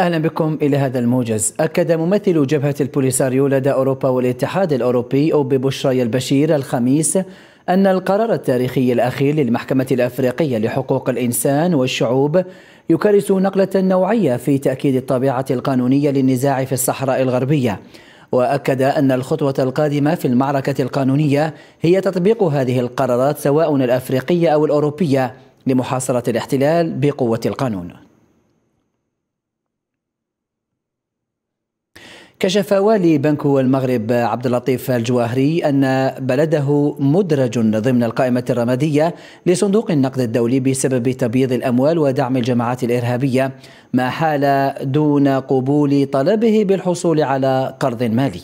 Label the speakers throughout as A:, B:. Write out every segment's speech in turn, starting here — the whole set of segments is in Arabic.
A: أهلا بكم إلى هذا الموجز أكد ممثل جبهة البوليساريو لدى أوروبا والاتحاد الأوروبي أوبي ببشري البشير الخميس أن القرار التاريخي الأخير للمحكمة الأفريقية لحقوق الإنسان والشعوب يكرس نقلة نوعية في تأكيد الطبيعة القانونية للنزاع في الصحراء الغربية واكد ان الخطوه القادمه في المعركه القانونيه هي تطبيق هذه القرارات سواء الافريقيه او الاوروبيه لمحاصره الاحتلال بقوه القانون كشف والي بنك المغرب عبد اللطيف الجواهري ان بلده مدرج ضمن القائمه الرماديه لصندوق النقد الدولي بسبب تبييض الاموال ودعم الجماعات الارهابيه ما حال دون قبول طلبه بالحصول على قرض مالي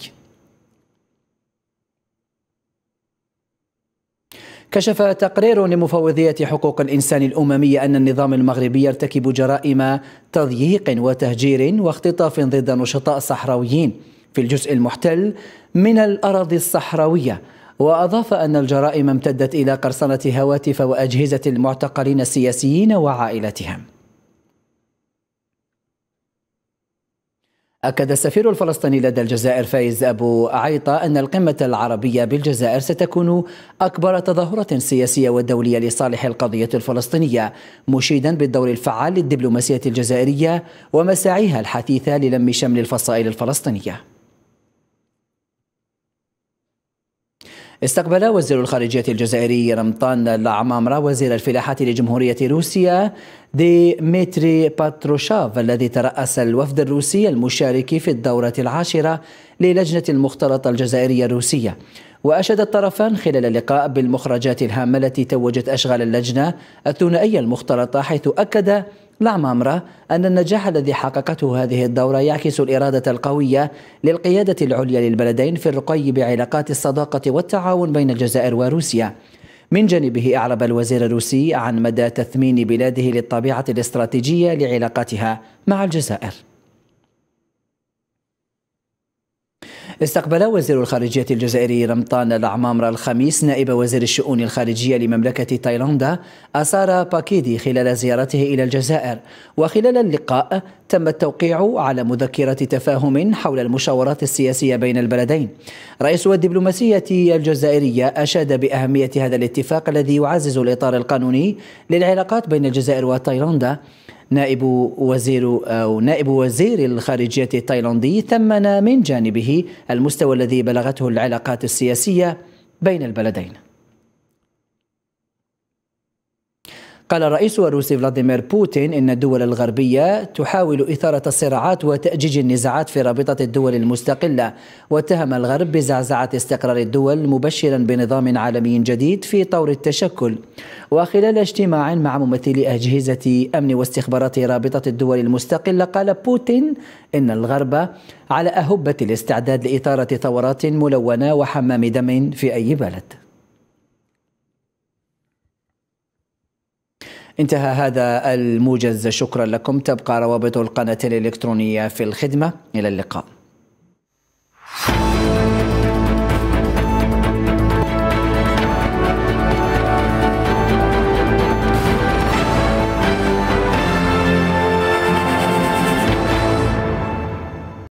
A: كشف تقرير لمفوضية حقوق الإنسان الأممية أن النظام المغربي يرتكب جرائم تضييق وتهجير واختطاف ضد نشطاء صحراويين في الجزء المحتل من الأراضي الصحراوية وأضاف أن الجرائم امتدت إلى قرصنة هواتف وأجهزة المعتقلين السياسيين وعائلتهم أكد السفير الفلسطيني لدى الجزائر فايز أبو عيطة أن القمة العربية بالجزائر ستكون أكبر تظاهرة سياسية ودولية لصالح القضية الفلسطينية مشيدا بالدور الفعال للدبلوماسية الجزائرية ومساعيها الحثيثة للم شمل الفصائل الفلسطينية استقبل وزير الخارجية الجزائري رمطان العمامرة وزير الفلاحة لجمهورية روسيا ديمتري باتروشاف الذي ترأس الوفد الروسي المشارك في الدورة العاشرة للجنة المختلطة الجزائرية الروسية وأشاد الطرفان خلال اللقاء بالمخرجات الهامة التي توجت أشغال اللجنة الثنائية المختلطة حيث أكد لا عمامرة أن النجاح الذي حققته هذه الدورة يعكس الإرادة القوية للقيادة العليا للبلدين في الرقي بعلاقات الصداقة والتعاون بين الجزائر وروسيا من جانبه أعرب الوزير الروسي عن مدى تثمين بلاده للطبيعة الاستراتيجية لعلاقاتها مع الجزائر استقبل وزير الخارجية الجزائري رمطان العمامرة الخميس نائب وزير الشؤون الخارجية لمملكة تايلاندا أسار باكيدي خلال زيارته إلى الجزائر وخلال اللقاء تم التوقيع على مذكرة تفاهم حول المشاورات السياسية بين البلدين رئيس الدبلوماسية الجزائرية أشاد بأهمية هذا الاتفاق الذي يعزز الإطار القانوني للعلاقات بين الجزائر وتايلاندا نائب وزير أو نائب وزير الخارجية التايلاندي ثمن من جانبه المستوى الذي بلغته العلاقات السياسية بين البلدين قال الرئيس الروسي فلاديمير بوتين إن الدول الغربية تحاول إثارة الصراعات وتأجيج النزاعات في رابطة الدول المستقلة واتهم الغرب بزعزعة استقرار الدول مبشرا بنظام عالمي جديد في طور التشكل وخلال اجتماع مع ممثلي أجهزة أمن واستخبارات رابطة الدول المستقلة قال بوتين إن الغرب على أهبة الاستعداد لإثارة ثورات ملونة وحمام دم في أي بلد انتهى هذا الموجز شكرا لكم تبقى روابط القناة الإلكترونية في الخدمة إلى اللقاء